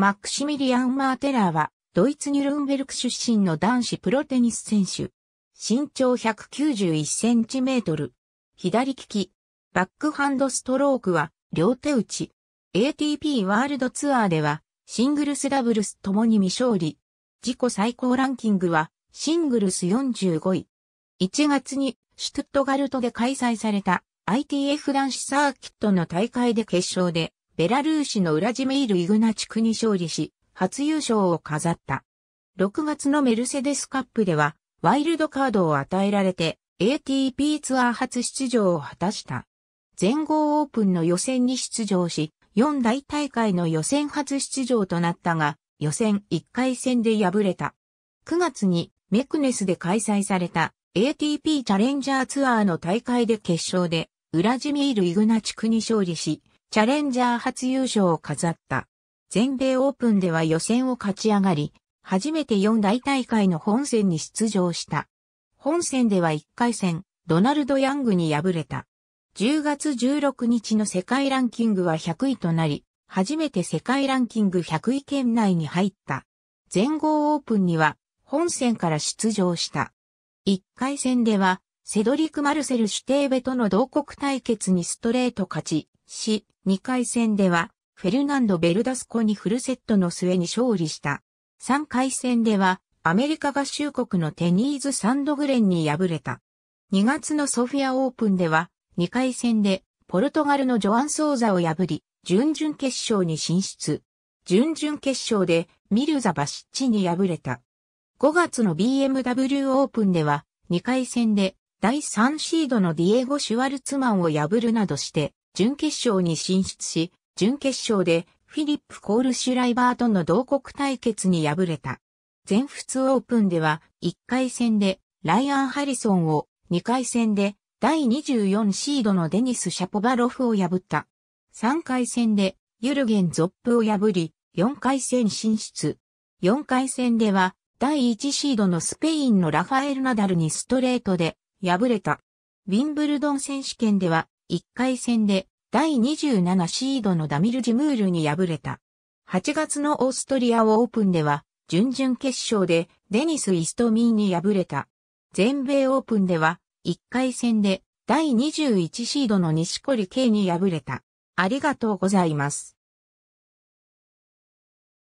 マックシミリアン・マーテラーは、ドイツ・ニュルンベルク出身の男子プロテニス選手。身長191センチメートル。左利き。バックハンドストロークは、両手打ち。ATP ワールドツアーでは、シングルスダブルスともに未勝利。自己最高ランキングは、シングルス45位。1月に、シュトゥットガルトで開催された、ITF 男子サーキットの大会で決勝で、ベラルーシのウラジミール・イグナチクに勝利し、初優勝を飾った。6月のメルセデスカップでは、ワイルドカードを与えられて、ATP ツアー初出場を果たした。全豪オープンの予選に出場し、4大大会の予選初出場となったが、予選1回戦で敗れた。9月にメクネスで開催された ATP チャレンジャーツアーの大会で決勝で、ウラジミール・イグナチクに勝利し、チャレンジャー初優勝を飾った。全米オープンでは予選を勝ち上がり、初めて4大大会の本戦に出場した。本戦では1回戦、ドナルド・ヤングに敗れた。10月16日の世界ランキングは100位となり、初めて世界ランキング100位圏内に入った。全豪オープンには本戦から出場した。1回戦では、セドリック・マルセル・シュテーベとの同国対決にストレート勝ち、し、2回戦では、フェルナンド・ベルダスコにフルセットの末に勝利した。3回戦では、アメリカ合衆国のテニーズ・サンドグレンに敗れた。2月のソフィアオープンでは、2回戦で、ポルトガルのジョアン・ソーザを破り、準々決勝に進出。準々決勝で、ミルザ・バシッチに敗れた。5月の BMW オープンでは、2回戦で、第3シードのディエゴ・シュワルツマンを破るなどして、準決勝に進出し、準決勝でフィリップ・コールシュライバーとの同国対決に敗れた。全仏オープンでは1回戦でライアン・ハリソンを2回戦で第24シードのデニス・シャポバロフを破った。3回戦でユルゲン・ゾップを破り、4回戦進出。4回戦では第1シードのスペインのラファエル・ナダルにストレートで敗れた。ウィンブルドン選手権では1回戦で第27シードのダミル・ジムールに敗れた。8月のオーストリアオープンでは、準々決勝でデニス・イストミーに敗れた。全米オープンでは、1回戦で第21シードの西堀圭に敗れた。ありがとうございます。